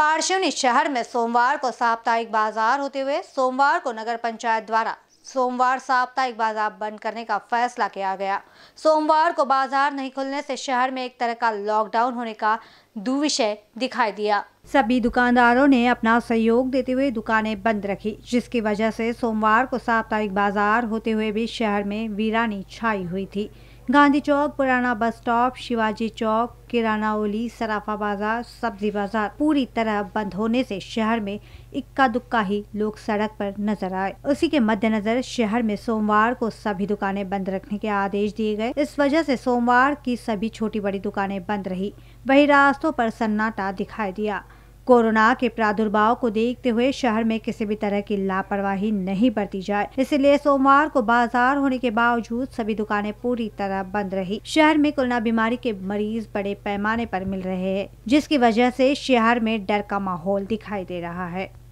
पार्षियों ने शहर में सोमवार को साप्ताहिक बाजार होते हुए सोमवार को नगर पंचायत द्वारा सोमवार साप्ताहिक बाजार बंद करने का फैसला किया गया सोमवार को बाजार नहीं खुलने से शहर में एक तरह का लॉकडाउन होने का दुविषय दिखाई दिया सभी दुकानदारों ने अपना सहयोग देते हुए दुकानें बंद रखी जिसकी वजह से सोमवार को साप्ताहिक बाजार होते हुए भी शहर में वीरानी छाई हुई थी गांधी चौक पुराना बस स्टॉप शिवाजी चौक किराना ओली सराफा बाजार सब्जी बाजार पूरी तरह बंद होने से शहर में इक्का दुक्का ही लोग सड़क पर नजर आए उसी के मद्देनजर शहर में सोमवार को सभी दुकानें बंद रखने के आदेश दिए गए इस वजह से सोमवार की सभी छोटी बड़ी दुकानें बंद रही वही रास्तों पर सन्नाटा दिखाई दिया कोरोना के प्रादुर्भाव को देखते हुए शहर में किसी भी तरह की लापरवाही नहीं बरती जाए इसलिए सोमवार को बाजार होने के बावजूद सभी दुकानें पूरी तरह बंद रही शहर में कोरोना बीमारी के मरीज बड़े पैमाने पर मिल रहे हैं जिसकी वजह से शहर में डर का माहौल दिखाई दे रहा है